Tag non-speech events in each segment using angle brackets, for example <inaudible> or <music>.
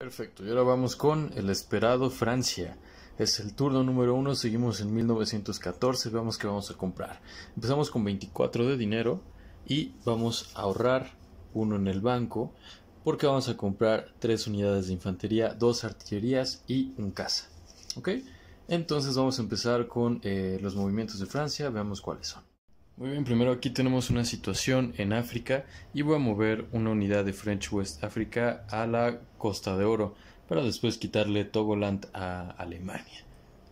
Perfecto, y ahora vamos con El Esperado Francia. Es el turno número uno, seguimos en 1914, veamos qué vamos a comprar. Empezamos con 24 de dinero y vamos a ahorrar uno en el banco porque vamos a comprar tres unidades de infantería, dos artillerías y un caza. ¿Ok? Entonces vamos a empezar con eh, los movimientos de Francia, veamos cuáles son. Muy bien, primero aquí tenemos una situación en África y voy a mover una unidad de French West Africa a la Costa de Oro para después quitarle Togoland a Alemania.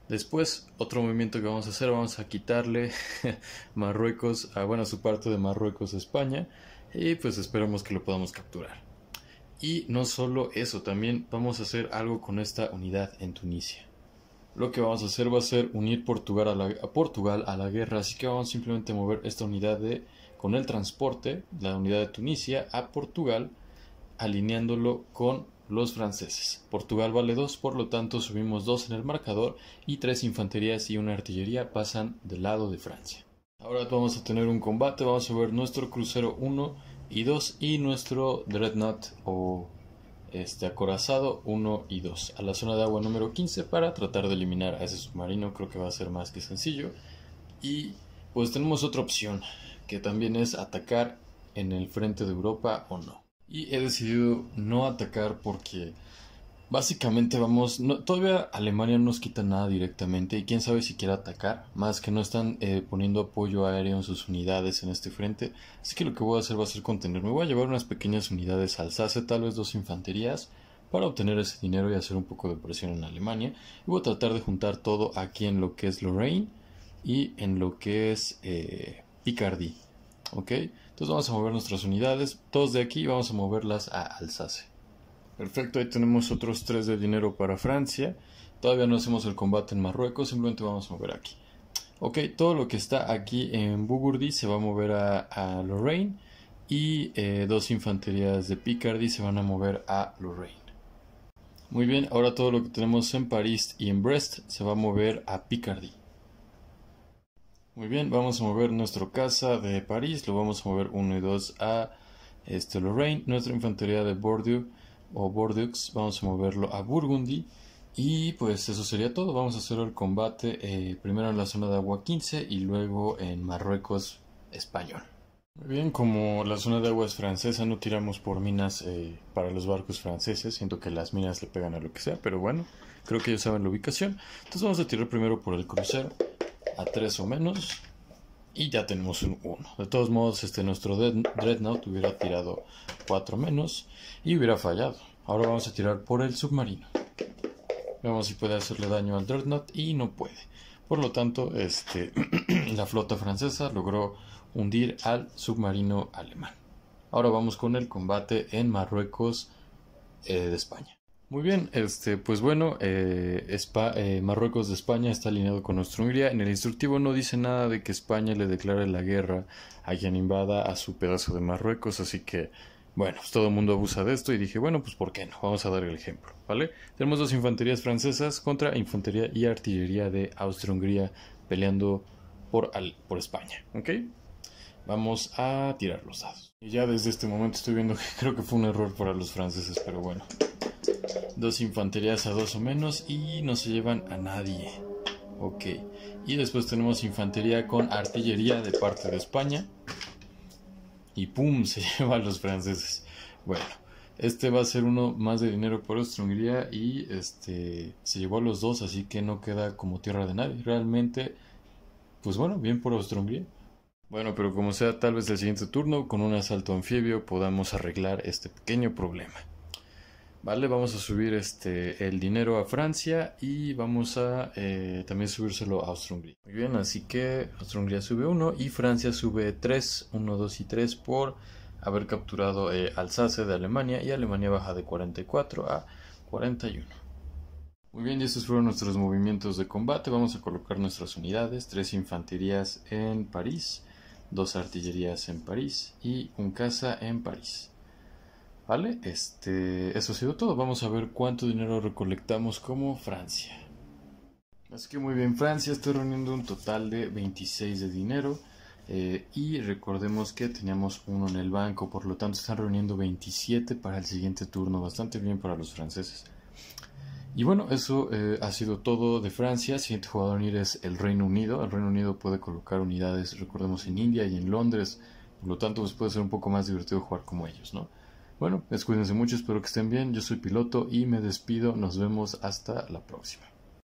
Después, otro movimiento que vamos a hacer, vamos a quitarle <laughs> Marruecos, a, bueno, su parte de Marruecos a España y pues esperamos que lo podamos capturar. Y no solo eso, también vamos a hacer algo con esta unidad en Tunisia lo que vamos a hacer va a ser unir Portugal a, Portugal a la guerra, así que vamos simplemente a mover esta unidad de, con el transporte, la unidad de Tunisia, a Portugal, alineándolo con los franceses. Portugal vale 2, por lo tanto subimos 2 en el marcador y 3 infanterías y una artillería pasan del lado de Francia. Ahora vamos a tener un combate, vamos a ver nuestro crucero 1 y 2 y nuestro dreadnought o este, acorazado 1 y 2 a la zona de agua número 15 para tratar de eliminar a ese submarino. Creo que va a ser más que sencillo. Y pues tenemos otra opción que también es atacar en el frente de Europa o no. Y he decidido no atacar porque Básicamente vamos, todavía Alemania no nos quita nada directamente y quién sabe si quiere atacar, más que no están eh, poniendo apoyo aéreo en sus unidades en este frente, así que lo que voy a hacer va a ser contenerme, voy a llevar unas pequeñas unidades al Alsace, tal vez dos infanterías, para obtener ese dinero y hacer un poco de presión en Alemania, y voy a tratar de juntar todo aquí en lo que es Lorraine y en lo que es eh, ¿ok? Entonces vamos a mover nuestras unidades, todos de aquí vamos a moverlas a Alsace. Perfecto, ahí tenemos otros tres de dinero para Francia. Todavía no hacemos el combate en Marruecos, simplemente vamos a mover aquí. Ok, todo lo que está aquí en Bugurdi se va a mover a, a Lorraine y eh, dos infanterías de Picardy se van a mover a Lorraine. Muy bien, ahora todo lo que tenemos en París y en Brest se va a mover a Picardy. Muy bien, vamos a mover nuestro casa de París, lo vamos a mover uno y dos a este, Lorraine, nuestra infantería de Bordeaux o Bordeaux, vamos a moverlo a Burgundy. Y pues eso sería todo, vamos a hacer el combate eh, primero en la zona de agua 15 y luego en Marruecos español. Muy bien, como la zona de agua es francesa, no tiramos por minas eh, para los barcos franceses, siento que las minas le pegan a lo que sea, pero bueno, creo que ya saben la ubicación. Entonces vamos a tirar primero por el crucero, a 3 o menos, y ya tenemos un 1. De todos modos, este nuestro Dreadnought hubiera tirado 4 menos y hubiera fallado. Ahora vamos a tirar por el submarino. Veamos si puede hacerle daño al Dreadnought y no puede. Por lo tanto, este, <clears throat> la flota francesa logró hundir al submarino alemán. Ahora vamos con el combate en Marruecos eh, de España. Muy bien, este, pues bueno, eh, eh, Marruecos de España está alineado con austria Hungría. En el instructivo no dice nada de que España le declare la guerra a quien invada a su pedazo de Marruecos, así que, bueno, pues todo el mundo abusa de esto y dije, bueno, pues ¿por qué no? Vamos a dar el ejemplo, ¿vale? Tenemos dos infanterías francesas contra infantería y artillería de Austria-Hungría peleando por, al, por España, ¿ok? Vamos a tirar los dados. Y ya desde este momento estoy viendo que <laughs> creo que fue un error para los franceses, pero bueno. Dos infanterías a dos o menos y no se llevan a nadie. Ok. Y después tenemos infantería con artillería de parte de España. Y pum, <laughs> se lleva a los franceses. Bueno, este va a ser uno más de dinero por Austria-Hungría y este se llevó a los dos, así que no queda como tierra de nadie. Realmente, pues bueno, bien por Austria-Hungría. Bueno, pero como sea, tal vez el siguiente turno, con un asalto anfibio, podamos arreglar este pequeño problema. Vale, vamos a subir este, el dinero a Francia y vamos a eh, también subírselo a Austria-Hungría. Muy bien, así que Austria-Hungría sube 1 y Francia sube 3, 1, 2 y 3 por haber capturado eh, Alsace de Alemania y Alemania baja de 44 a 41. Muy bien, y estos fueron nuestros movimientos de combate. Vamos a colocar nuestras unidades, 3 infanterías en París, 2 artillerías en París y un caza en París. Vale, este, eso ha sido todo. Vamos a ver cuánto dinero recolectamos como Francia. Así que muy bien, Francia está reuniendo un total de 26 de dinero. Eh, y recordemos que teníamos uno en el banco, por lo tanto están reuniendo 27 para el siguiente turno, bastante bien para los franceses. Y bueno, eso eh, ha sido todo de Francia. siguiente jugador a unir es el Reino Unido. El Reino Unido puede colocar unidades, recordemos, en India y en Londres. Por lo tanto, pues puede ser un poco más divertido jugar como ellos, ¿no? Bueno, descuídense pues mucho, espero que estén bien. Yo soy piloto y me despido. Nos vemos hasta la próxima.